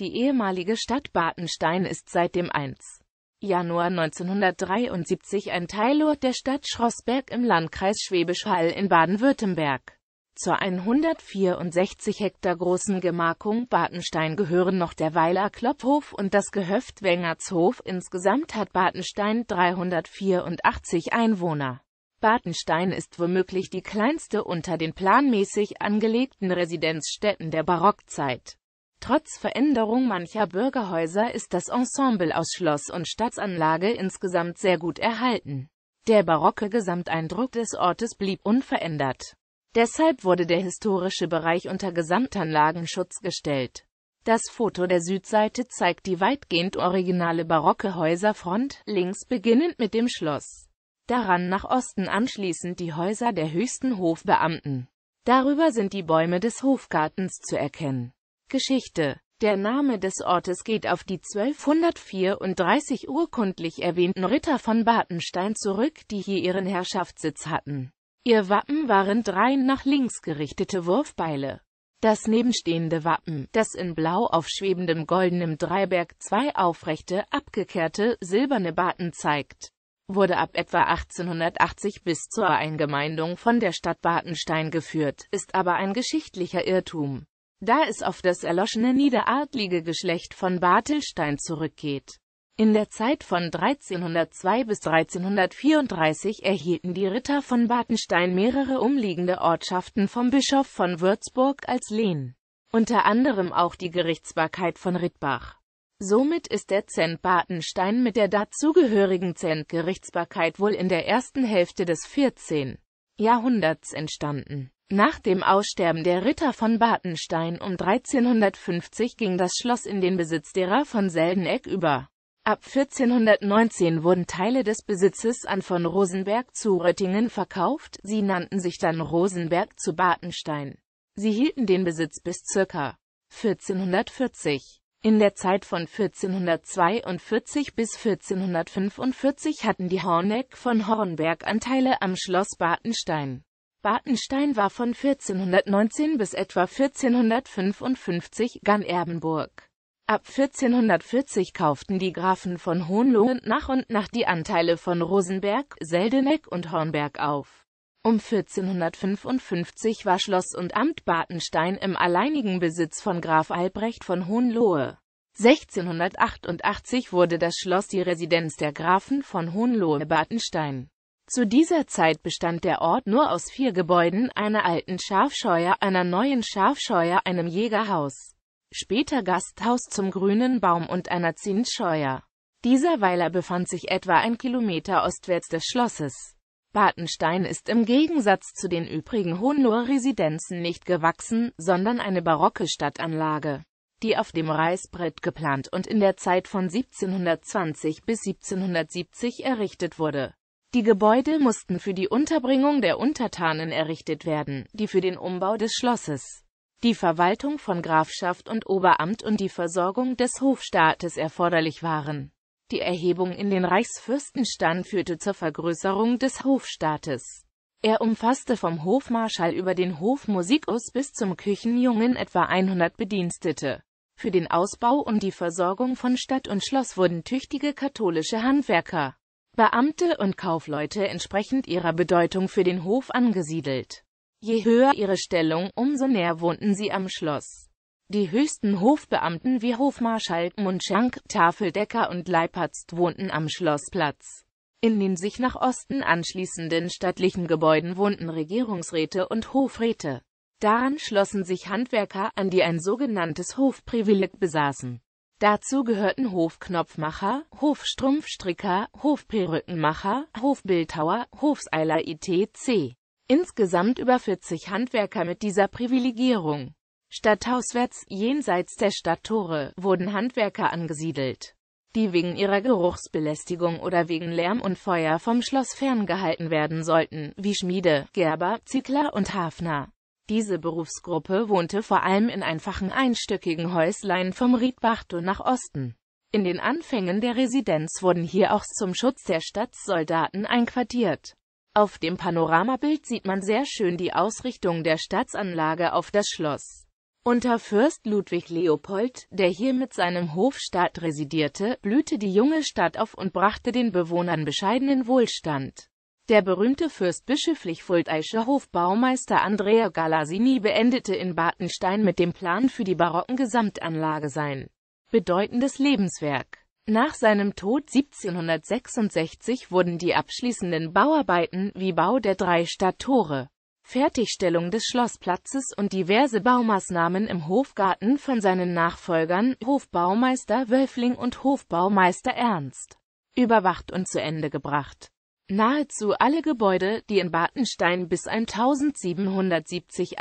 Die ehemalige Stadt Bartenstein ist seit dem 1. Januar 1973 ein Teilort der Stadt Schrossberg im Landkreis Schwäbisch Hall in Baden-Württemberg. Zur 164 Hektar großen Gemarkung Bartenstein gehören noch der Weiler Klopphof und das Gehöft Wengertshof. Insgesamt hat Bartenstein 384 Einwohner. Bartenstein ist womöglich die kleinste unter den planmäßig angelegten Residenzstätten der Barockzeit. Trotz Veränderung mancher Bürgerhäuser ist das Ensemble aus Schloss und Stadtanlage insgesamt sehr gut erhalten. Der barocke Gesamteindruck des Ortes blieb unverändert. Deshalb wurde der historische Bereich unter Gesamtanlagenschutz gestellt. Das Foto der Südseite zeigt die weitgehend originale barocke Häuserfront, links beginnend mit dem Schloss. Daran nach Osten anschließend die Häuser der höchsten Hofbeamten. Darüber sind die Bäume des Hofgartens zu erkennen. Geschichte Der Name des Ortes geht auf die 1234 urkundlich erwähnten Ritter von Bartenstein zurück, die hier ihren Herrschaftssitz hatten. Ihr Wappen waren drei nach links gerichtete Wurfbeile. Das nebenstehende Wappen, das in blau auf schwebendem goldenem Dreiberg zwei aufrechte, abgekehrte, silberne Baten zeigt, wurde ab etwa 1880 bis zur Eingemeindung von der Stadt Bartenstein geführt, ist aber ein geschichtlicher Irrtum da es auf das erloschene niederadlige Geschlecht von Bartelstein zurückgeht. In der Zeit von 1302 bis 1334 erhielten die Ritter von Bartenstein mehrere umliegende Ortschaften vom Bischof von Würzburg als Lehen, unter anderem auch die Gerichtsbarkeit von Rittbach. Somit ist der Zent Bartenstein mit der dazugehörigen Zentgerichtsbarkeit wohl in der ersten Hälfte des 14. Jahrhunderts entstanden. Nach dem Aussterben der Ritter von Bartenstein um 1350 ging das Schloss in den Besitz derer von Seldeneck über. Ab 1419 wurden Teile des Besitzes an von Rosenberg zu Röttingen verkauft, sie nannten sich dann Rosenberg zu Bartenstein. Sie hielten den Besitz bis ca. 1440. In der Zeit von 1442 bis 1445 hatten die Horneck von Hornberg Anteile am Schloss Bartenstein. Bartenstein war von 1419 bis etwa 1455 Gann-Erbenburg. Ab 1440 kauften die Grafen von Hohenlohe nach und nach die Anteile von Rosenberg, Seldeneck und Hornberg auf. Um 1455 war Schloss und Amt Bartenstein im alleinigen Besitz von Graf Albrecht von Hohenlohe. 1688 wurde das Schloss die Residenz der Grafen von Hohenlohe-Bartenstein. Zu dieser Zeit bestand der Ort nur aus vier Gebäuden, einer alten Schafscheuer, einer neuen Schafscheuer, einem Jägerhaus, später Gasthaus zum Grünen Baum und einer Zinsscheuer. Dieser Weiler befand sich etwa ein Kilometer ostwärts des Schlosses. Bartenstein ist im Gegensatz zu den übrigen Hohenloher Residenzen nicht gewachsen, sondern eine barocke Stadtanlage, die auf dem Reißbrett geplant und in der Zeit von 1720 bis 1770 errichtet wurde. Die Gebäude mussten für die Unterbringung der Untertanen errichtet werden, die für den Umbau des Schlosses, die Verwaltung von Grafschaft und Oberamt und die Versorgung des Hofstaates erforderlich waren. Die Erhebung in den Reichsfürstenstand führte zur Vergrößerung des Hofstaates. Er umfasste vom Hofmarschall über den Hofmusikus bis zum Küchenjungen etwa 100 Bedienstete. Für den Ausbau und die Versorgung von Stadt und Schloss wurden tüchtige katholische Handwerker Beamte und Kaufleute entsprechend ihrer Bedeutung für den Hof angesiedelt. Je höher ihre Stellung, umso näher wohnten sie am Schloss. Die höchsten Hofbeamten wie Hofmarschall, Mundschank, Tafeldecker und Leipatzt wohnten am Schlossplatz. In den sich nach Osten anschließenden stattlichen Gebäuden wohnten Regierungsräte und Hofräte. Daran schlossen sich Handwerker an, die ein sogenanntes Hofprivileg besaßen. Dazu gehörten Hofknopfmacher, Hofstrumpfstricker, Hofperückenmacher, Hofbildhauer, Hofseiler etc. Insgesamt über 40 Handwerker mit dieser Privilegierung. Stadthauswärts, jenseits der Stadttore, wurden Handwerker angesiedelt, die wegen ihrer Geruchsbelästigung oder wegen Lärm und Feuer vom Schloss ferngehalten werden sollten, wie Schmiede, Gerber, Ziegler und Hafner. Diese Berufsgruppe wohnte vor allem in einfachen einstöckigen Häuslein vom Riedbachtel nach Osten. In den Anfängen der Residenz wurden hier auch zum Schutz der Stadtsoldaten einquartiert. Auf dem Panoramabild sieht man sehr schön die Ausrichtung der Staatsanlage auf das Schloss. Unter Fürst Ludwig Leopold, der hier mit seinem Hofstaat residierte, blühte die junge Stadt auf und brachte den Bewohnern bescheidenen Wohlstand. Der berühmte fürstbischöflich fuldaische Hofbaumeister Andrea Galasini beendete in Bartenstein mit dem Plan für die barocken Gesamtanlage sein bedeutendes Lebenswerk. Nach seinem Tod 1766 wurden die abschließenden Bauarbeiten wie Bau der drei Stadttore, Fertigstellung des Schlossplatzes und diverse Baumaßnahmen im Hofgarten von seinen Nachfolgern Hofbaumeister Wölfling und Hofbaumeister Ernst überwacht und zu Ende gebracht. Nahezu alle Gebäude, die in Bartenstein bis 1770-80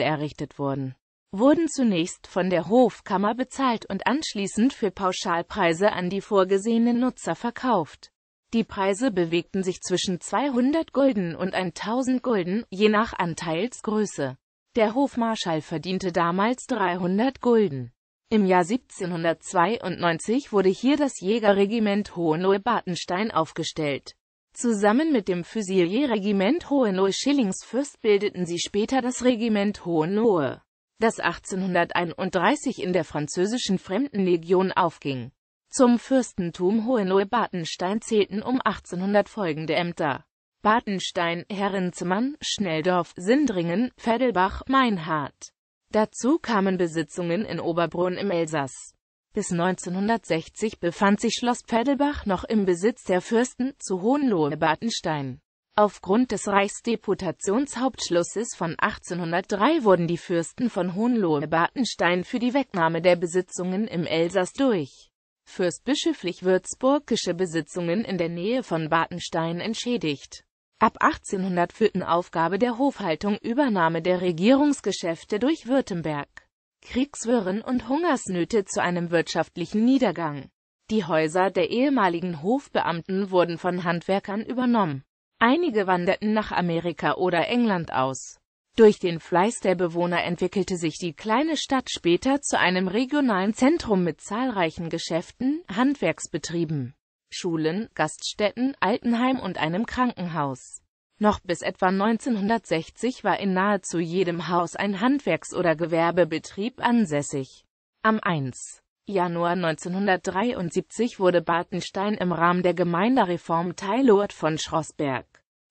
errichtet wurden, wurden zunächst von der Hofkammer bezahlt und anschließend für Pauschalpreise an die vorgesehenen Nutzer verkauft. Die Preise bewegten sich zwischen 200 Gulden und 1000 Gulden, je nach Anteilsgröße. Der Hofmarschall verdiente damals 300 Gulden. Im Jahr 1792 wurde hier das Jägerregiment Hohenlohe-Bartenstein aufgestellt. Zusammen mit dem Fusilierregiment Hohenlohe-Schillingsfürst bildeten sie später das Regiment Hohenlohe, das 1831 in der französischen Fremdenlegion aufging. Zum Fürstentum Hohenlohe-Bartenstein zählten um 1800 folgende Ämter. Bartenstein, Herrenzimmern, Schnelldorf, Sindringen, Vedelbach, Meinhardt. Dazu kamen Besitzungen in Oberbrunn im Elsass. Bis 1960 befand sich Schloss Pfädelbach noch im Besitz der Fürsten zu Hohenlohe-Bartenstein. Aufgrund des Reichsdeputationshauptschlusses von 1803 wurden die Fürsten von Hohenlohe-Bartenstein für die Wegnahme der Besitzungen im Elsass durch fürstbischöflich würzburgische Besitzungen in der Nähe von Bartenstein entschädigt. Ab 1804 Aufgabe der Hofhaltung Übernahme der Regierungsgeschäfte durch Württemberg. Kriegswirren und Hungersnöte zu einem wirtschaftlichen Niedergang. Die Häuser der ehemaligen Hofbeamten wurden von Handwerkern übernommen. Einige wanderten nach Amerika oder England aus. Durch den Fleiß der Bewohner entwickelte sich die kleine Stadt später zu einem regionalen Zentrum mit zahlreichen Geschäften, Handwerksbetrieben, Schulen, Gaststätten, Altenheim und einem Krankenhaus. Noch bis etwa 1960 war in nahezu jedem Haus ein Handwerks- oder Gewerbebetrieb ansässig. Am 1. Januar 1973 wurde Bartenstein im Rahmen der Gemeindereform Teilort von Schroßberg.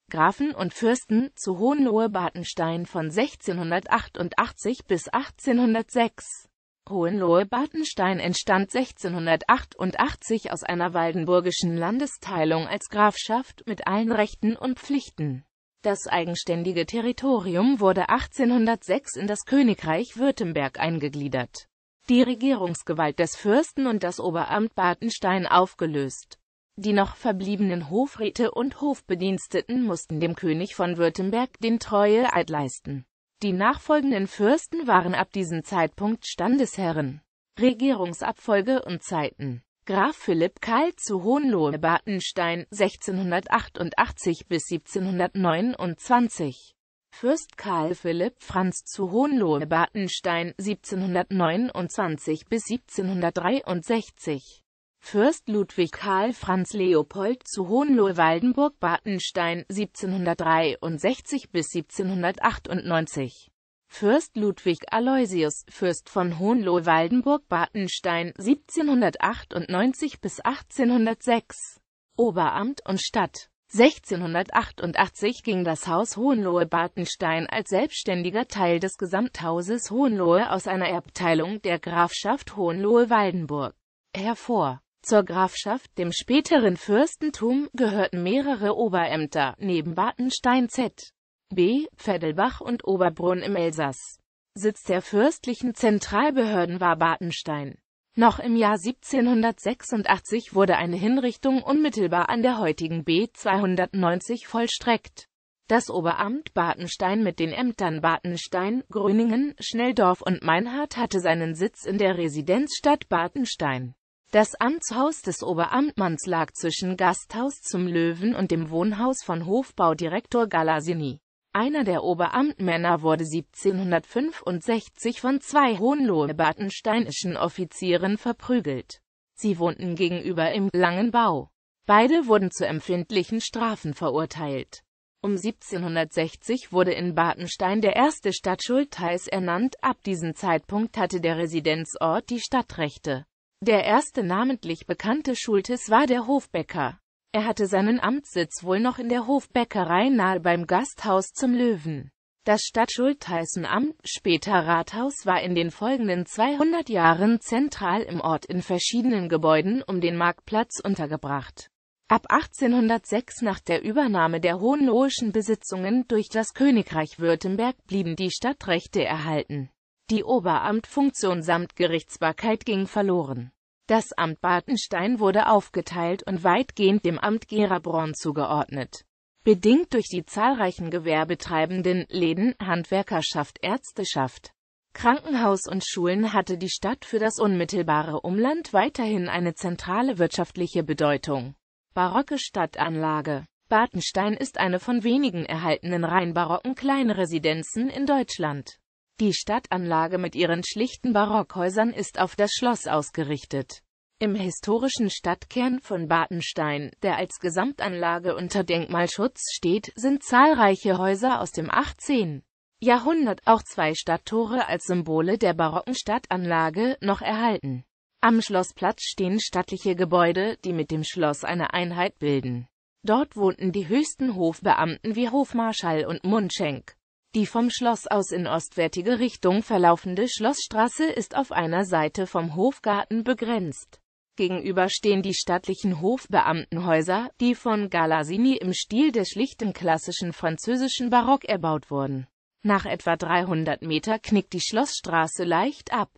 Grafen und Fürsten zu Hohenlohe-Bartenstein von 1688 bis 1806. Hohenlohe-Bartenstein entstand 1688 aus einer waldenburgischen Landesteilung als Grafschaft mit allen Rechten und Pflichten. Das eigenständige Territorium wurde 1806 in das Königreich Württemberg eingegliedert, die Regierungsgewalt des Fürsten und das Oberamt Bartenstein aufgelöst. Die noch verbliebenen Hofräte und Hofbediensteten mussten dem König von Württemberg den Treue Eid leisten die nachfolgenden Fürsten waren ab diesem Zeitpunkt Standesherren. Regierungsabfolge und Zeiten Graf Philipp Karl zu Hohenlohe-Bartenstein 1688 bis 1729 Fürst Karl Philipp Franz zu Hohenlohe-Bartenstein 1729 bis 1763 Fürst Ludwig Karl Franz Leopold zu Hohenlohe-Waldenburg-Bartenstein 1763 bis 1798. Fürst Ludwig Aloysius, Fürst von Hohenlohe-Waldenburg-Bartenstein 1798 bis 1806. Oberamt und Stadt 1688 ging das Haus Hohenlohe-Bartenstein als selbstständiger Teil des Gesamthauses Hohenlohe aus einer Erbteilung der Grafschaft Hohenlohe-Waldenburg hervor zur Grafschaft, dem späteren Fürstentum, gehörten mehrere Oberämter, neben Bartenstein Z. B. Pfädelbach und Oberbrunn im Elsass. Sitz der fürstlichen Zentralbehörden war Bartenstein. Noch im Jahr 1786 wurde eine Hinrichtung unmittelbar an der heutigen B 290 vollstreckt. Das Oberamt Bartenstein mit den Ämtern Bartenstein, Grüningen, Schnelldorf und Meinhard hatte seinen Sitz in der Residenzstadt Bartenstein. Das Amtshaus des Oberamtmanns lag zwischen Gasthaus zum Löwen und dem Wohnhaus von Hofbaudirektor Galasini. Einer der Oberamtmänner wurde 1765 von zwei hohenlohe-bartensteinischen Offizieren verprügelt. Sie wohnten gegenüber im Langen Bau. Beide wurden zu empfindlichen Strafen verurteilt. Um 1760 wurde in Bartenstein der erste Stadtschultheiß ernannt, ab diesem Zeitpunkt hatte der Residenzort die Stadtrechte. Der erste namentlich bekannte Schultes war der Hofbäcker. Er hatte seinen Amtssitz wohl noch in der Hofbäckerei nahe beim Gasthaus zum Löwen. Das Stadtschultheißenamt, später Rathaus, war in den folgenden 200 Jahren zentral im Ort in verschiedenen Gebäuden um den Marktplatz untergebracht. Ab 1806 nach der Übernahme der hohenloheschen Besitzungen durch das Königreich Württemberg blieben die Stadtrechte erhalten. Die Oberamtfunktion samt Gerichtsbarkeit ging verloren. Das Amt Bartenstein wurde aufgeteilt und weitgehend dem Amt Gerabraun zugeordnet. Bedingt durch die zahlreichen Gewerbetreibenden, Läden, Handwerkerschaft, Ärzteschaft, Krankenhaus und Schulen hatte die Stadt für das unmittelbare Umland weiterhin eine zentrale wirtschaftliche Bedeutung. Barocke Stadtanlage Bartenstein ist eine von wenigen erhaltenen rein barocken Kleinresidenzen in Deutschland. Die Stadtanlage mit ihren schlichten Barockhäusern ist auf das Schloss ausgerichtet. Im historischen Stadtkern von Bartenstein, der als Gesamtanlage unter Denkmalschutz steht, sind zahlreiche Häuser aus dem 18. Jahrhundert, auch zwei Stadttore als Symbole der barocken Stadtanlage, noch erhalten. Am Schlossplatz stehen stattliche Gebäude, die mit dem Schloss eine Einheit bilden. Dort wohnten die höchsten Hofbeamten wie Hofmarschall und Mundschenk. Die vom Schloss aus in ostwärtige Richtung verlaufende Schlossstraße ist auf einer Seite vom Hofgarten begrenzt. Gegenüber stehen die stattlichen Hofbeamtenhäuser, die von Galasini im Stil des schlichten klassischen französischen Barock erbaut wurden. Nach etwa 300 Meter knickt die Schlossstraße leicht ab.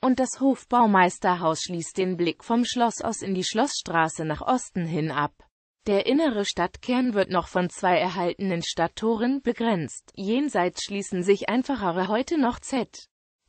Und das Hofbaumeisterhaus schließt den Blick vom Schloss aus in die Schlossstraße nach Osten hin ab. Der innere Stadtkern wird noch von zwei erhaltenen Stadttoren begrenzt. Jenseits schließen sich einfachere heute noch Z.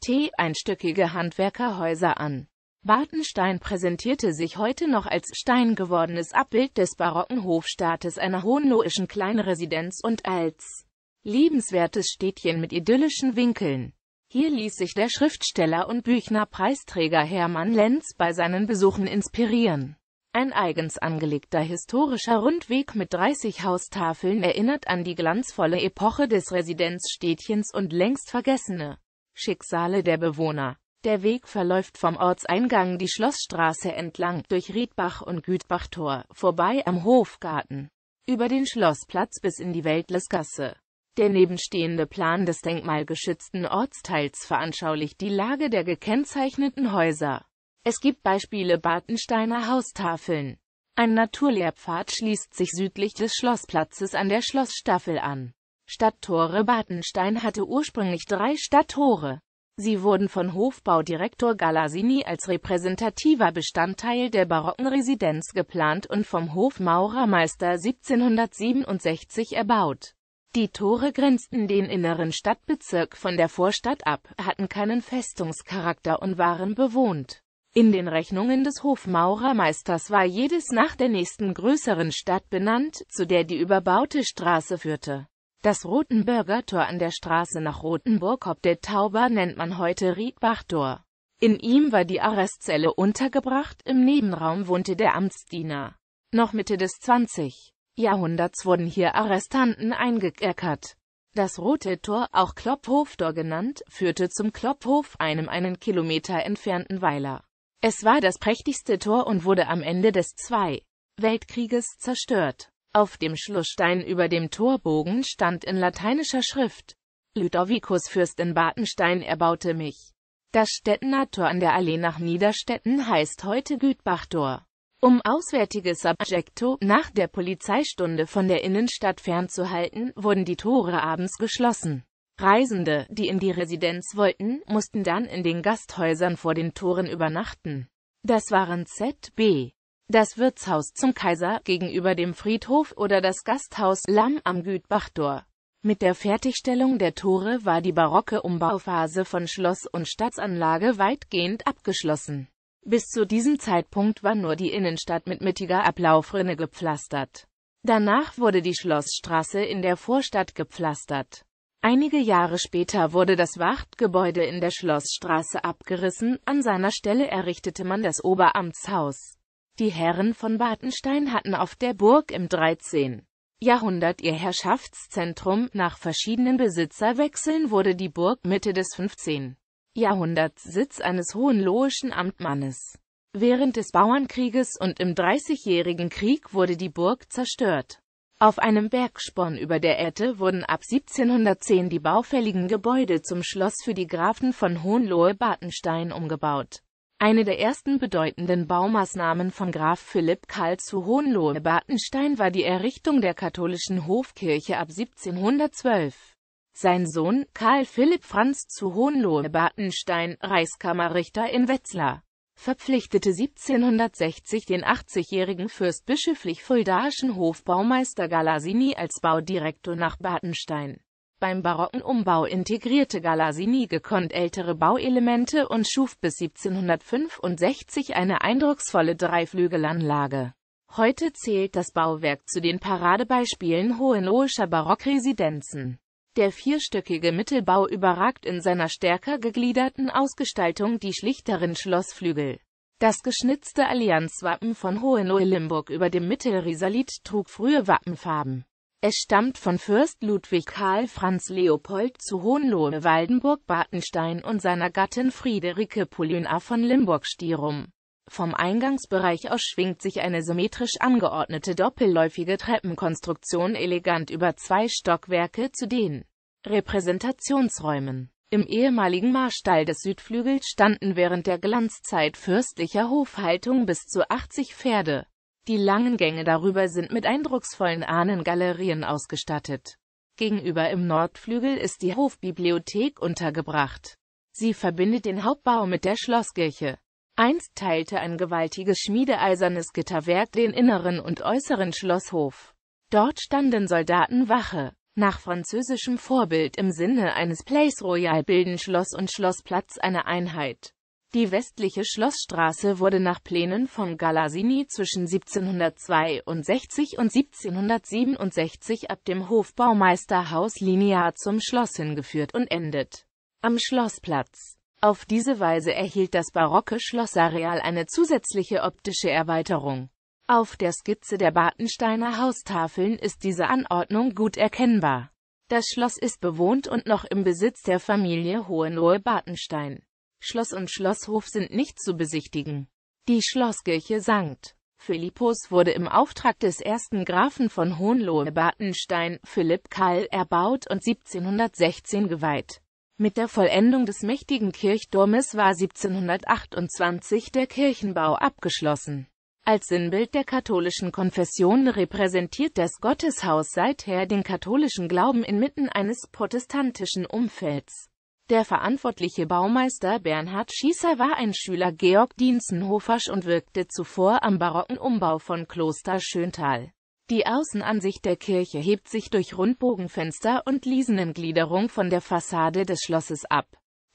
T. einstöckige Handwerkerhäuser an. Bartenstein präsentierte sich heute noch als steingewordenes Abbild des barocken Hofstaates einer hohenloischen Kleinresidenz und als liebenswertes Städtchen mit idyllischen Winkeln. Hier ließ sich der Schriftsteller und Büchner-Preisträger Hermann Lenz bei seinen Besuchen inspirieren. Ein eigens angelegter historischer Rundweg mit 30 Haustafeln erinnert an die glanzvolle Epoche des Residenzstädtchens und längst vergessene Schicksale der Bewohner. Der Weg verläuft vom Ortseingang die Schlossstraße entlang, durch Riedbach und Gütbachtor, vorbei am Hofgarten, über den Schlossplatz bis in die Weltlesgasse. Der nebenstehende Plan des denkmalgeschützten Ortsteils veranschaulicht die Lage der gekennzeichneten Häuser. Es gibt Beispiele Bartensteiner Haustafeln. Ein Naturlehrpfad schließt sich südlich des Schlossplatzes an der Schlossstaffel an. Stadttore Bartenstein hatte ursprünglich drei Stadttore. Sie wurden von Hofbaudirektor Galasini als repräsentativer Bestandteil der barocken Residenz geplant und vom Hofmaurermeister 1767 erbaut. Die Tore grenzten den inneren Stadtbezirk von der Vorstadt ab, hatten keinen Festungscharakter und waren bewohnt. In den Rechnungen des Hofmaurermeisters war jedes nach der nächsten größeren Stadt benannt, zu der die überbaute Straße führte. Das Rotenburger Tor an der Straße nach Rotenburg ob der Tauber nennt man heute Riedbachtor. In ihm war die Arrestzelle untergebracht, im Nebenraum wohnte der Amtsdiener. Noch Mitte des 20. Jahrhunderts wurden hier Arrestanten eingekerkert. Das Rote Tor, auch Klopphoftor genannt, führte zum Klopphof, einem einen Kilometer entfernten Weiler. Es war das prächtigste Tor und wurde am Ende des Zwei Weltkrieges zerstört. Auf dem Schlussstein über dem Torbogen stand in lateinischer Schrift Ludovicus Fürst in Bartenstein erbaute mich. Das Stettener Tor an der Allee nach Niederstetten heißt heute Gütbachtor. Um auswärtige Subjecto nach der Polizeistunde von der Innenstadt fernzuhalten, wurden die Tore abends geschlossen. Reisende, die in die Residenz wollten, mussten dann in den Gasthäusern vor den Toren übernachten. Das waren ZB. Das Wirtshaus zum Kaiser gegenüber dem Friedhof oder das Gasthaus Lamm am Gütbachtor. Mit der Fertigstellung der Tore war die barocke Umbauphase von Schloss und Stadtanlage weitgehend abgeschlossen. Bis zu diesem Zeitpunkt war nur die Innenstadt mit mittiger Ablaufrinne gepflastert. Danach wurde die Schlossstraße in der Vorstadt gepflastert. Einige Jahre später wurde das Wachtgebäude in der Schlossstraße abgerissen, an seiner Stelle errichtete man das Oberamtshaus. Die Herren von Bartenstein hatten auf der Burg im 13. Jahrhundert ihr Herrschaftszentrum, nach verschiedenen Besitzerwechseln wurde die Burg Mitte des 15. Jahrhunderts Sitz eines hohenlohischen Amtmannes. Während des Bauernkrieges und im Dreißigjährigen Krieg wurde die Burg zerstört. Auf einem Bergsporn über der Ette wurden ab 1710 die baufälligen Gebäude zum Schloss für die Grafen von Hohenlohe-Bartenstein umgebaut. Eine der ersten bedeutenden Baumaßnahmen von Graf Philipp Karl zu Hohenlohe-Bartenstein war die Errichtung der katholischen Hofkirche ab 1712. Sein Sohn Karl Philipp Franz zu Hohenlohe-Bartenstein, Reichskammerrichter in Wetzlar verpflichtete 1760 den 80-jährigen fürstbischöflich-fuldaischen Hofbaumeister Galasini als Baudirektor nach Badenstein. Beim barocken Umbau integrierte Galasini gekonnt ältere Bauelemente und schuf bis 1765 eine eindrucksvolle Dreiflügelanlage. Heute zählt das Bauwerk zu den Paradebeispielen hohenloischer Barockresidenzen. Der vierstöckige Mittelbau überragt in seiner stärker gegliederten Ausgestaltung die schlichteren Schlossflügel. Das geschnitzte Allianzwappen von Hohenlohe-Limburg über dem Mittelrisalit trug frühe Wappenfarben. Es stammt von Fürst Ludwig Karl Franz Leopold zu Hohenlohe-Waldenburg-Bartenstein und seiner Gattin Friederike Paulina von limburg stierum vom Eingangsbereich aus schwingt sich eine symmetrisch angeordnete doppelläufige Treppenkonstruktion elegant über zwei Stockwerke zu den Repräsentationsräumen. Im ehemaligen Marstall des Südflügels standen während der Glanzzeit fürstlicher Hofhaltung bis zu 80 Pferde. Die langen Gänge darüber sind mit eindrucksvollen Ahnengalerien ausgestattet. Gegenüber im Nordflügel ist die Hofbibliothek untergebracht. Sie verbindet den Hauptbau mit der Schlosskirche. Einst teilte ein gewaltiges schmiedeeisernes Gitterwerk den inneren und äußeren Schlosshof. Dort standen Soldaten Wache. Nach französischem Vorbild im Sinne eines Place Royal bilden Schloss und Schlossplatz eine Einheit. Die westliche Schlossstraße wurde nach Plänen von Galasini zwischen 1762 und 1767 ab dem Hofbaumeisterhaus linear zum Schloss hingeführt und endet am Schlossplatz. Auf diese Weise erhielt das barocke Schlossareal eine zusätzliche optische Erweiterung. Auf der Skizze der Bartensteiner Haustafeln ist diese Anordnung gut erkennbar. Das Schloss ist bewohnt und noch im Besitz der Familie Hohenlohe-Bartenstein. Schloss und Schlosshof sind nicht zu besichtigen. Die Schlosskirche St. Philippus wurde im Auftrag des ersten Grafen von Hohenlohe-Bartenstein, Philipp Karl, erbaut und 1716 geweiht. Mit der Vollendung des mächtigen Kirchturmes war 1728 der Kirchenbau abgeschlossen. Als Sinnbild der katholischen Konfession repräsentiert das Gotteshaus seither den katholischen Glauben inmitten eines protestantischen Umfelds. Der verantwortliche Baumeister Bernhard Schießer war ein Schüler Georg Dienstenhofers und wirkte zuvor am barocken Umbau von Kloster Schöntal die Außenansicht der Kirche hebt sich durch Rundbogenfenster und Liesenengliederung von der Fassade des Schlosses ab.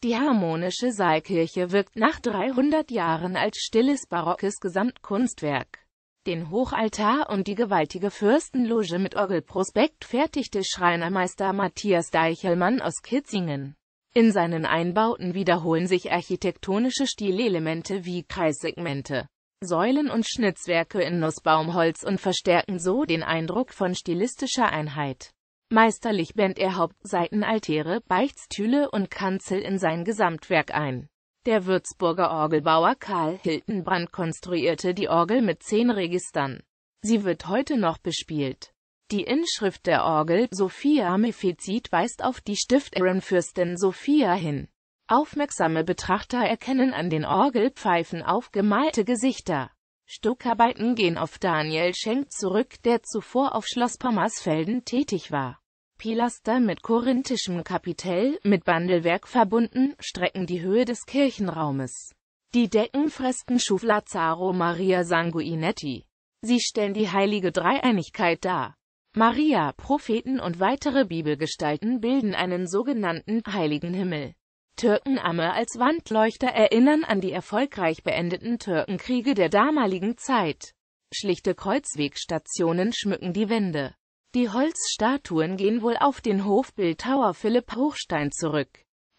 Die harmonische Saalkirche wirkt nach 300 Jahren als stilles barockes Gesamtkunstwerk. Den Hochaltar und die gewaltige Fürstenloge mit Orgelprospekt fertigte Schreinermeister Matthias Deichelmann aus Kitzingen. In seinen Einbauten wiederholen sich architektonische Stilelemente wie Kreissegmente. Säulen und Schnitzwerke in Nussbaumholz und verstärken so den Eindruck von stilistischer Einheit. Meisterlich bändt er Hauptseitenaltäre, Beichtstühle und Kanzel in sein Gesamtwerk ein. Der Würzburger Orgelbauer Karl Hildenbrand konstruierte die Orgel mit zehn Registern. Sie wird heute noch bespielt. Die Inschrift der Orgel Sophia Mephizit weist auf die Stifterin Fürstin Sophia hin. Aufmerksame Betrachter erkennen an den Orgelpfeifen aufgemalte Gesichter. Stuckarbeiten gehen auf Daniel Schenk zurück, der zuvor auf Schloss Pommersfelden tätig war. Pilaster mit korinthischem Kapitell, mit Bandelwerk verbunden, strecken die Höhe des Kirchenraumes. Die Deckenfresken schuf Lazzaro Maria Sanguinetti. Sie stellen die heilige Dreieinigkeit dar. Maria, Propheten und weitere Bibelgestalten bilden einen sogenannten heiligen Himmel. Türkenamme als Wandleuchter erinnern an die erfolgreich beendeten Türkenkriege der damaligen Zeit. Schlichte Kreuzwegstationen schmücken die Wände. Die Holzstatuen gehen wohl auf den Hofbildhauer Philipp Hochstein zurück.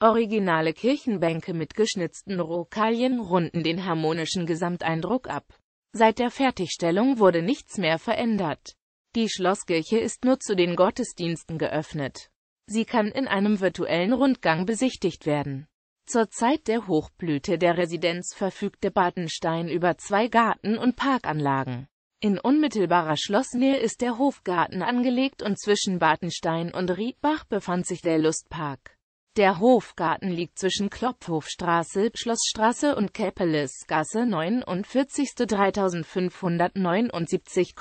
Originale Kirchenbänke mit geschnitzten Rokalien runden den harmonischen Gesamteindruck ab. Seit der Fertigstellung wurde nichts mehr verändert. Die Schlosskirche ist nur zu den Gottesdiensten geöffnet. Sie kann in einem virtuellen Rundgang besichtigt werden. Zur Zeit der Hochblüte der Residenz verfügte Bartenstein über zwei Garten- und Parkanlagen. In unmittelbarer Schlossnähe ist der Hofgarten angelegt und zwischen Bartenstein und Riedbach befand sich der Lustpark. Der Hofgarten liegt zwischen Klopfhofstraße, Schlossstraße und Käpelisgasse 49 3579,88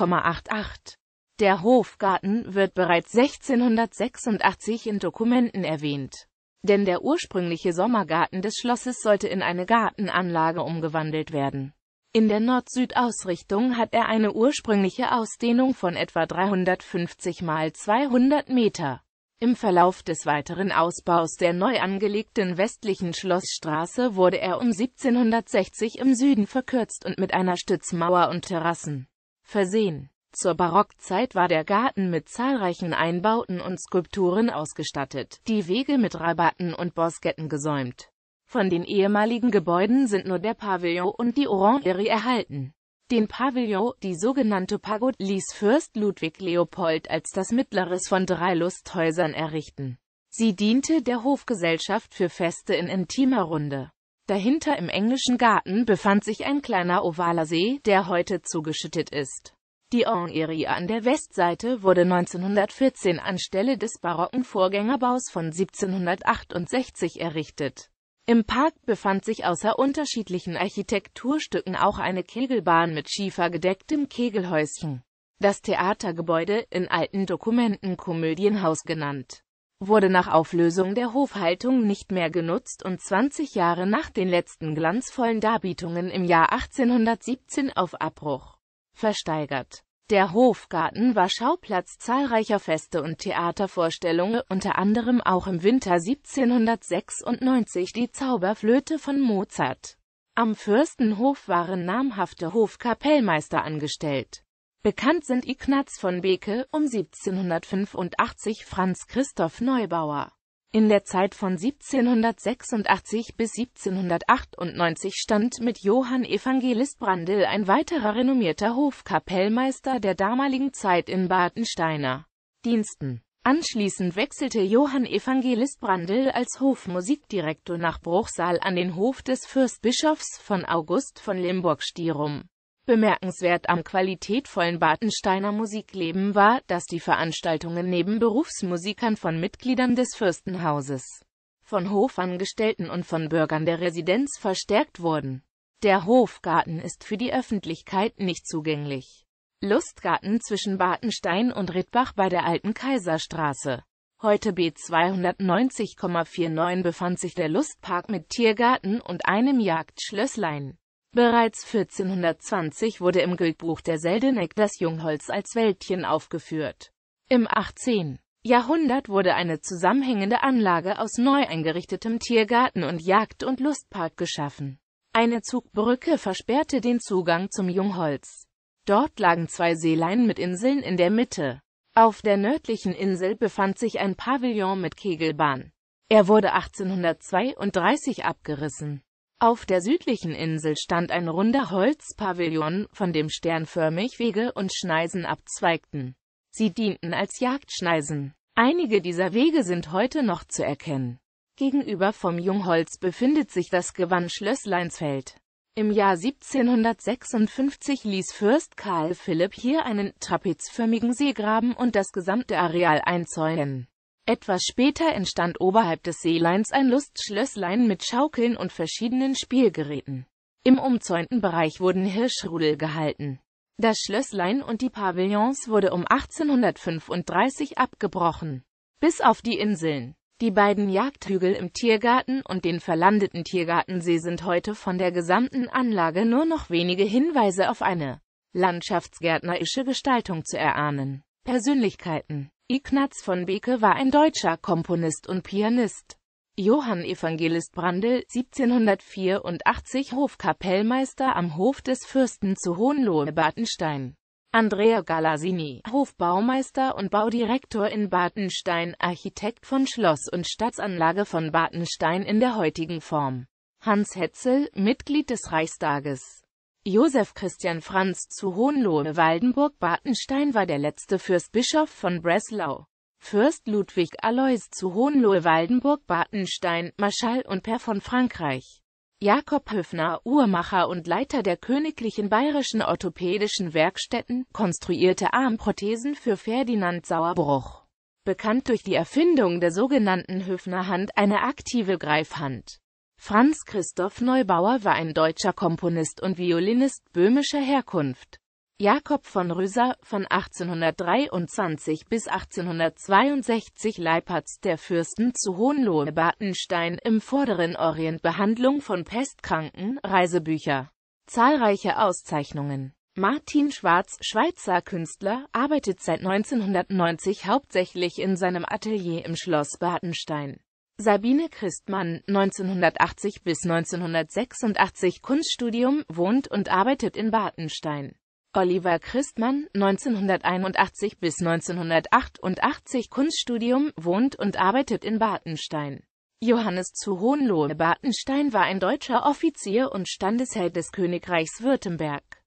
der Hofgarten wird bereits 1686 in Dokumenten erwähnt. Denn der ursprüngliche Sommergarten des Schlosses sollte in eine Gartenanlage umgewandelt werden. In der Nord-Süd-Ausrichtung hat er eine ursprüngliche Ausdehnung von etwa 350 mal 200 Meter. Im Verlauf des weiteren Ausbaus der neu angelegten westlichen Schlossstraße wurde er um 1760 im Süden verkürzt und mit einer Stützmauer und Terrassen versehen zur Barockzeit war der Garten mit zahlreichen Einbauten und Skulpturen ausgestattet, die Wege mit Rabatten und Bosketten gesäumt. Von den ehemaligen Gebäuden sind nur der Pavillon und die Orangerie erhalten. Den Pavillon, die sogenannte Pagode, ließ Fürst Ludwig Leopold als das mittleres von drei Lusthäusern errichten. Sie diente der Hofgesellschaft für Feste in intimer Runde. Dahinter im englischen Garten befand sich ein kleiner ovaler See, der heute zugeschüttet ist. Die Orangerie an der Westseite wurde 1914 anstelle des barocken Vorgängerbaus von 1768 errichtet. Im Park befand sich außer unterschiedlichen Architekturstücken auch eine Kegelbahn mit schiefergedecktem Kegelhäuschen. Das Theatergebäude, in alten Dokumenten Komödienhaus genannt, wurde nach Auflösung der Hofhaltung nicht mehr genutzt und 20 Jahre nach den letzten glanzvollen Darbietungen im Jahr 1817 auf Abbruch versteigert. Der Hofgarten war Schauplatz zahlreicher Feste und Theatervorstellungen, unter anderem auch im Winter 1796 die Zauberflöte von Mozart. Am Fürstenhof waren namhafte Hofkapellmeister angestellt. Bekannt sind Ignaz von Beke (um 1785), Franz Christoph Neubauer in der Zeit von 1786 bis 1798 stand mit Johann Evangelist Brandl ein weiterer renommierter Hofkapellmeister der damaligen Zeit in Badensteiner Diensten. Anschließend wechselte Johann Evangelist Brandl als Hofmusikdirektor nach Bruchsal an den Hof des Fürstbischofs von August von Limburg-Stirum. Bemerkenswert am qualitätvollen Bartensteiner Musikleben war, dass die Veranstaltungen neben Berufsmusikern von Mitgliedern des Fürstenhauses, von Hofangestellten und von Bürgern der Residenz verstärkt wurden. Der Hofgarten ist für die Öffentlichkeit nicht zugänglich. Lustgarten zwischen Bartenstein und Rittbach bei der alten Kaiserstraße. Heute B 290,49 befand sich der Lustpark mit Tiergarten und einem Jagdschlösslein. Bereits 1420 wurde im Guildbuch der Seldeneck das Jungholz als Wäldchen aufgeführt. Im 18. Jahrhundert wurde eine zusammenhängende Anlage aus neu eingerichtetem Tiergarten und Jagd- und Lustpark geschaffen. Eine Zugbrücke versperrte den Zugang zum Jungholz. Dort lagen zwei Seeleien mit Inseln in der Mitte. Auf der nördlichen Insel befand sich ein Pavillon mit Kegelbahn. Er wurde 1832 abgerissen. Auf der südlichen Insel stand ein runder Holzpavillon, von dem sternförmig Wege und Schneisen abzweigten. Sie dienten als Jagdschneisen. Einige dieser Wege sind heute noch zu erkennen. Gegenüber vom Jungholz befindet sich das Gewand Schlössleinsfeld. Im Jahr 1756 ließ Fürst Karl Philipp hier einen trapezförmigen Seegraben und das gesamte Areal einzäunen. Etwas später entstand oberhalb des Seeleins ein Lustschlösslein mit Schaukeln und verschiedenen Spielgeräten. Im umzäunten Bereich wurden Hirschrudel gehalten. Das Schlösslein und die Pavillons wurde um 1835 abgebrochen. Bis auf die Inseln. Die beiden Jagdhügel im Tiergarten und den verlandeten Tiergartensee sind heute von der gesamten Anlage nur noch wenige Hinweise auf eine landschaftsgärtnerische Gestaltung zu erahnen. Persönlichkeiten Ignaz von Beke war ein deutscher Komponist und Pianist. Johann Evangelist Brandl, 1784 Hofkapellmeister am Hof des Fürsten zu Hohenlohe-Bartenstein. Andrea Galasini, Hofbaumeister und Baudirektor in Bartenstein, Architekt von Schloss und Stadtanlage von Bartenstein in der heutigen Form. Hans Hetzel, Mitglied des Reichstages. Josef Christian Franz zu Hohenlohe-Waldenburg-Bartenstein war der letzte Fürstbischof von Breslau. Fürst Ludwig Alois zu Hohenlohe-Waldenburg-Bartenstein, Marschall und Pair von Frankreich. Jakob Höfner, Uhrmacher und Leiter der Königlichen Bayerischen Orthopädischen Werkstätten, konstruierte Armprothesen für Ferdinand Sauerbruch. Bekannt durch die Erfindung der sogenannten Höfner-Hand, eine aktive Greifhand. Franz Christoph Neubauer war ein deutscher Komponist und Violinist böhmischer Herkunft. Jakob von Rüser, von 1823 bis 1862 Leiparts der Fürsten zu Hohenlohe-Bartenstein im vorderen Orient Behandlung von Pestkranken, Reisebücher, zahlreiche Auszeichnungen. Martin Schwarz, Schweizer Künstler, arbeitet seit 1990 hauptsächlich in seinem Atelier im Schloss Bartenstein. Sabine Christmann, 1980 bis 1986 Kunststudium, wohnt und arbeitet in Bartenstein. Oliver Christmann, 1981 bis 1988 Kunststudium, wohnt und arbeitet in Bartenstein. Johannes zu Hohenlohe Bartenstein war ein deutscher Offizier und Standesheld des Königreichs Württemberg.